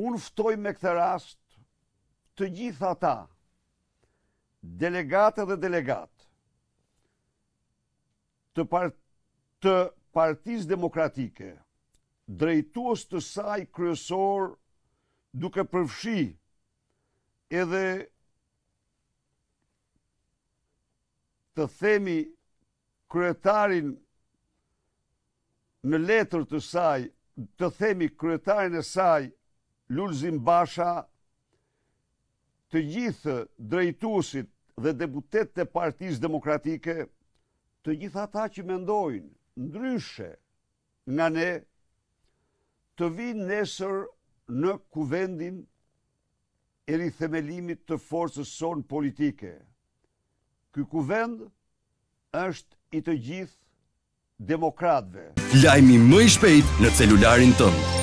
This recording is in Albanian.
Unë ftoj me këtë rast të gjitha ata, delegatë dhe delegat, të partë të partiz demokratike, drejtuos të saj kryesor duke përfshi edhe të themi kryetarin në letër të saj, të themi kryetarin e saj, Lulzim Basha, të gjithë drejtusit dhe deputet të partiz demokratike, të gjithë ata që mendojnë ndryshe nga ne, të vinë nesër në kuvendin e rithemelimit të forcës son politike. Ky kuvend është i të gjithë demokratëve. Lajmi më i shpejt në celularin tëmë.